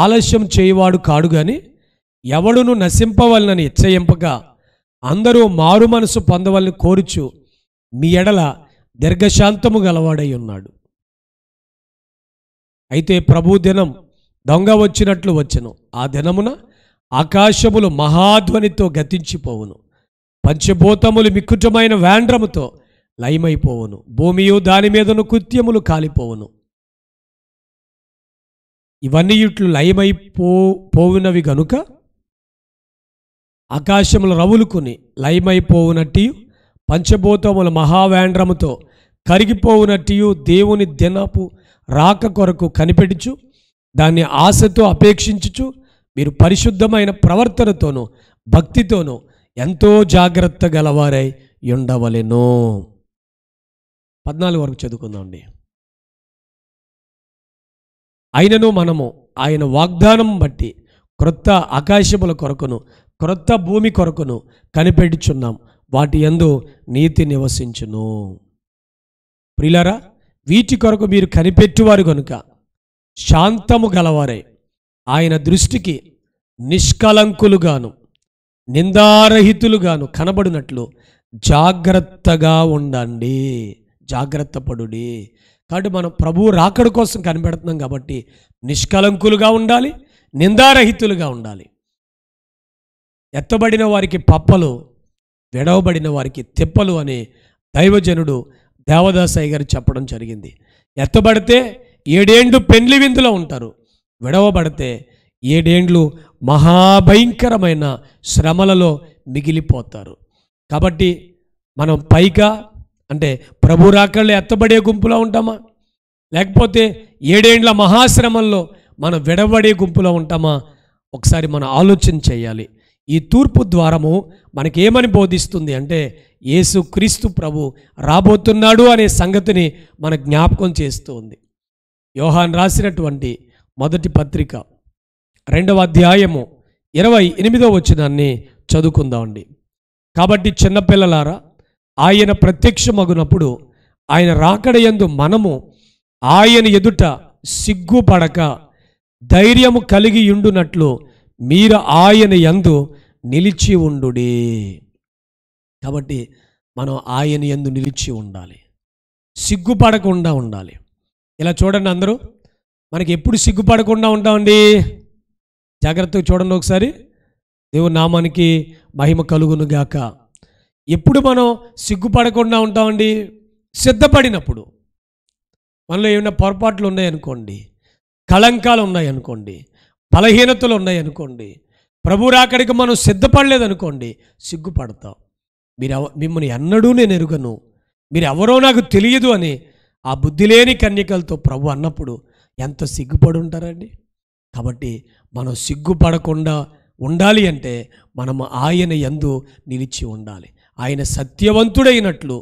ఆలస్యం చేయవాడు కాడు గాని ఎవడును నశింపవలనని హెచ్చయింపక అందరూ మారు మనసు పొందవలని కోరుచు మీ ఎడల దీర్ఘశాంతము గలవాడై ఉన్నాడు అయితే ప్రభు దినం దొంగ వచ్చినట్లు వచ్చను ఆ దినమున ఆకాశములు మహాధ్వనితో గతించిపోవును పంచభూతములు మిక్కుటమైన వేండ్రముతో లయమైపోవును భూమియు దాని మీదను కృత్యములు కాలిపోవును ఇవన్నీ ఇట్లు లయమైపో పోవునవి గనుక ఆకాశములు రవులుకుని లయమైపోవునట్టి పంచభూతముల మహావేండ్రముతో కరిగిపోవునట్టు దేవుని దినపు రాక కొరకు కనిపెడుచు దాన్ని ఆశతో అపేక్షించుచు మీరు పరిశుద్ధమైన ప్రవర్తనతోనూ భక్తితోనూ ఎంతో జాగ్రత్త గలవారై ఉండవలెను పద్నాలుగు వరకు చదువుకుందామండి అయినను మనము ఆయన వాగ్దానం బట్టి క్రొత్త ఆకాశముల కొరకును క్రొత్త భూమి కొరకును కనిపెట్టుచున్నాం వాటి ఎందు నీతి నివసించును ప్రిలరా వీటి కొరకు మీరు కనిపెట్టువారు కనుక శాంతము గలవారై ఆయన దృష్టికి నిష్కలంకులుగాను నిందారహితులుగాను కనబడినట్లు జాగ్రత్తగా ఉండండి జాగ్రత్త పడుడి కాబట్టి మనం ప్రభువు రాకడ కోసం కనిపెడుతున్నాం కాబట్టి నిష్కలంకులుగా ఉండాలి నిందారహితులుగా ఉండాలి ఎత్తబడిన వారికి పప్పలు విడవబడిన వారికి తిప్పలు అని దైవజనుడు దేవదాసయ్య గారు చెప్పడం జరిగింది ఎత్తబడితే ఏడేండు పెండ్లి విందులో ఉంటారు విడవబడితే ఏడేండ్లు మహాభయంకరమైన శ్రమలలో మిగిలిపోతారు కాబట్టి మనం పైగా అంటే ప్రభు రాకళ్ళు ఎత్తబడే గుంపులో ఉంటామా లేకపోతే ఏడేండ్ల మహాశ్రమంలో మనం విడవబడే గుంపులో ఉంటామా ఒకసారి మనం ఆలోచన చేయాలి ఈ తూర్పు ద్వారము మనకేమని బోధిస్తుంది అంటే యేసు క్రీస్తు ప్రభు రాబోతున్నాడు అనే సంగతిని మన జ్ఞాపకం చేస్తుంది యోహాన్ రాసినటువంటి మొదటి పత్రిక రెండవ అధ్యాయము ఇరవై ఎనిమిదో వచ్చినాన్ని చదువుకుందామండి కాబట్టి చిన్నపిల్లలారా ఆయన ప్రత్యక్షమగునప్పుడు ఆయన రాకడయందు మనము ఆయన ఎదుట సిగ్గుపడక ధైర్యము కలిగి ఉండునట్లు మీరు ఆయన యందు నిలిచి ఉండుడి కాబట్టి మనం ఆయన యందు నిలిచి ఉండాలి సిగ్గుపడకుండా ఉండాలి ఇలా చూడండి అందరూ మనకి ఎప్పుడు సిగ్గుపడకుండా ఉంటామండి జాగ్రత్తగా చూడండి ఒకసారి దేవుడు నామానికి మహిమ కలుగును గాక ఎప్పుడు మనం సిగ్గుపడకుండా ఉంటామండి సిద్ధపడినప్పుడు మనలో ఏమైనా పొరపాట్లు ఉన్నాయనుకోండి కళంకాలు ఉన్నాయనుకోండి బలహీనతలు ఉన్నాయనుకోండి ప్రభు రాకడికి మనం సిద్ధపడలేదనుకోండి సిగ్గుపడతాం మీరు మిమ్మల్ని ఎన్నడూ నేను ఎరుగను మీరు ఎవరో నాకు తెలియదు అని ఆ బుద్ధి లేని కన్యకలతో ప్రభు అన్నప్పుడు ఎంత సిగ్గుపడి ఉంటారండి కాబట్టి మనం సిగ్గుపడకుండా ఉండాలి అంటే మనం ఆయన ఎందు నిలిచి ఉండాలి ఆయన సత్యవంతుడైనట్లు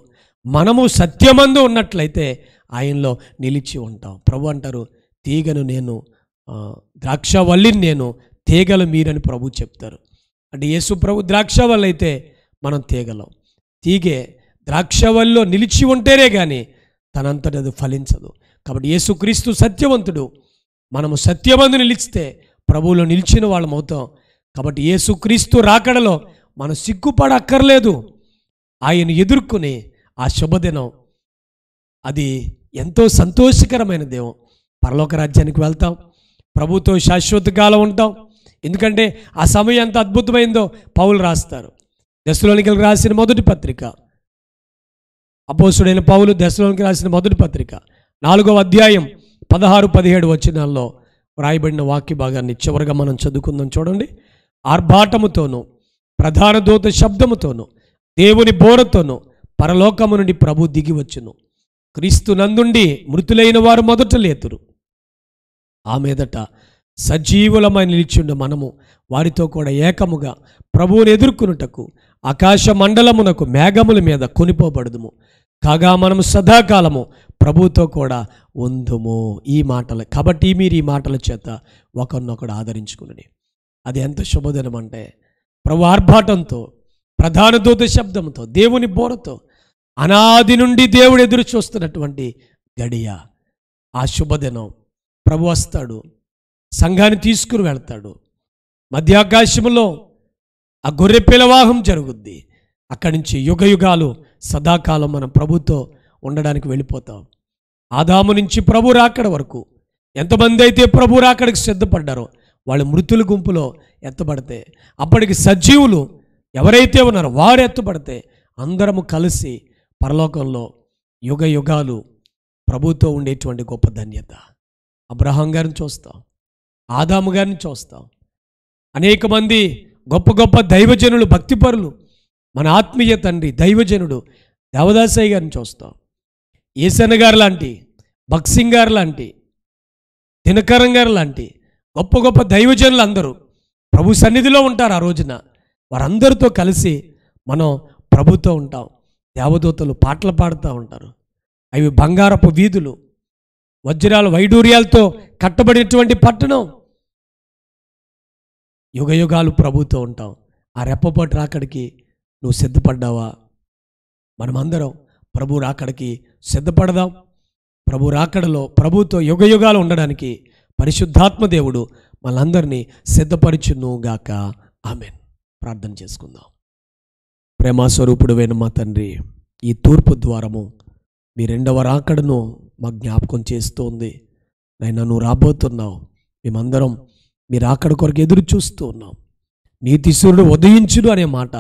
మనము సత్యమందు ఉన్నట్లయితే ఆయనలో నిలిచి ఉంటాం ప్రభు అంటారు తీగను నేను ద్రాక్షవల్లిని నేను తీగల మీరని ప్రభు చెప్తారు అంటే యేసు ప్రభు ద్రాక్షవల్లి మనం తీగలం తీగే ద్రాక్షవల్లిలో నిలిచి ఉంటేనే కానీ తనంతటది ఫలించదు కాబట్టి యేసుక్రీస్తు సత్యవంతుడు మనము సత్యవంతు నిలిచితే ప్రభువులో నిలిచిన వాళ్ళం అవుతాం కాబట్టి యేసుక్రీస్తు రాకడలో మనం సిగ్గుపడక్కర్లేదు ఆయన ఎదుర్కొని ఆ శుభదినం అది ఎంతో సంతోషకరమైన దేవం పరలోక రాజ్యానికి వెళ్తాం ప్రభుతో శాశ్వత కాలం ఉంటాం ఎందుకంటే ఆ సమయం ఎంత అద్భుతమైందో పౌలు రాస్తారు దశలోనికి రాసిన మొదటి పత్రిక అపోసుడైన పౌలు దశలోనికి రాసిన మొదటి పత్రిక నాలుగవ అధ్యాయం పదహారు పదిహేడు వచనాల్లో వ్రాయబడిన వాక్య భాగాన్ని చివరిగా మనం చదువుకుందాం చూడండి ఆర్భాటముతోనూ ప్రధాన దూత శబ్దముతోనూ దేవుని బోరతోనూ పరలోకము నుండి ప్రభు దిగి వచ్చును క్రీస్తు నందుండి మృతులైన వారు మొదట లేతురు ఆ మీదట సజీవులమై నిలిచిండు మనము వారితో కూడా ఏకముగా ప్రభువుని ఎదుర్కొనుటకు ఆకాశ మండలమునకు మేఘముల మీద కొనిపోబడదుము కాగా మనము సదాకాలము ప్రభుతో కూడా ఉందుము ఈ మాటలు కాబట్టి మీరు ఈ మాటల చేత ఒకరినొకడు ఆదరించుకుని అది ఎంత శుభదినం అంటే ప్రభు ఆర్భాటంతో ప్రధాన దూత శబ్దంతో దేవుని బోరతో అనాది నుండి దేవుడు ఎదురు చూస్తున్నటువంటి గడియ ఆ శుభదినం ప్రభు వస్తాడు సంఘాన్ని తీసుకుని వెళ్తాడు మధ్యాకాశంలో ఆ గొర్రె పిలవాహం జరుగుద్ది అక్కడి నుంచి యుగ యుగాలు సదాకాలం మనం ప్రభుతో ఉండడానికి వెళ్ళిపోతాం ఆదాము నుంచి ప్రభు రాకడ వరకు ఎంతమంది అయితే ప్రభు రాకడికి సిద్ధపడ్డారో వాళ్ళు మృతుల గుంపులో ఎత్తబడితే అప్పటికి సజీవులు ఎవరైతే ఉన్నారో వారు ఎత్తబడితే అందరము కలిసి పరలోకంలో యుగ యుగాలు ప్రభుతో ఉండేటువంటి గొప్ప ధన్యత అబ్రహాం గారిని చూస్తాం ఆదాము గారిని చూస్తాం అనేక మంది గొప్ప గొప్ప దైవజనులు భక్తిపరులు మన ఆత్మీయ తండ్రి దైవజనుడు దేవదాసయ్య గారిని చూస్తాం ఏసన్న గారు లాంటి భక్సింగ్ గారు లాంటి దినకరం గారు లాంటి గొప్ప గొప్ప దైవజనులు అందరూ ప్రభు సన్నిధిలో ఉంటారు ఆ రోజున వారందరితో కలిసి మనం ప్రభుతో ఉంటాం దేవదూతలు పాటలు పాడుతూ ఉంటారు అవి బంగారపు వీధులు వజ్రాలు వైడూర్యాలతో కట్టబడినటువంటి పట్టణం యుగ యుగాలు ప్రభుతో ఉంటాం ఆ రెప్పపాటు రాకడికి నువ్వు సిద్ధపడ్డావా మనమందరం ప్రభు రాకడికి సిద్ధపడదాం ప్రభు రాకడలో ప్రభుతో యుగ యుగాలు ఉండడానికి పరిశుద్ధాత్మ దేవుడు మనందరినీ గాక ఆమెన్ ప్రార్థన చేసుకుందాం వేణు మా తండ్రి ఈ తూర్పు ద్వారము మీ రెండవ రాకడను మా జ్ఞాపకం చేస్తోంది నైనా నువ్వు రాబోతున్నావు మేమందరం మీరు అక్కడ కొరకు ఎదురు చూస్తూ ఉన్నాం నీతిశ్వరుడు ఉదయించుడు అనే మాట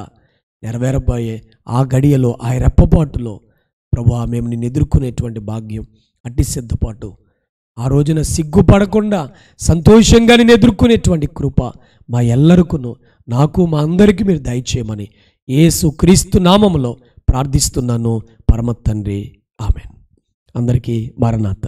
నెరవేరబోయే ఆ గడియలో ఆ రెప్పపాటులో ప్రభా మేము నిన్ను ఎదుర్కొనేటువంటి భాగ్యం అట్టి సిద్ధపాటు ఆ రోజున సిగ్గుపడకుండా సంతోషంగా నేను ఎదుర్కొనేటువంటి కృప మా ఎల్లరికును నాకు మా అందరికీ మీరు దయచేయమని ఏసు క్రీస్తు నామములో ప్రార్థిస్తున్నాను పరమ తండ్రి ఆమెన్ అందరికీ మరణాథ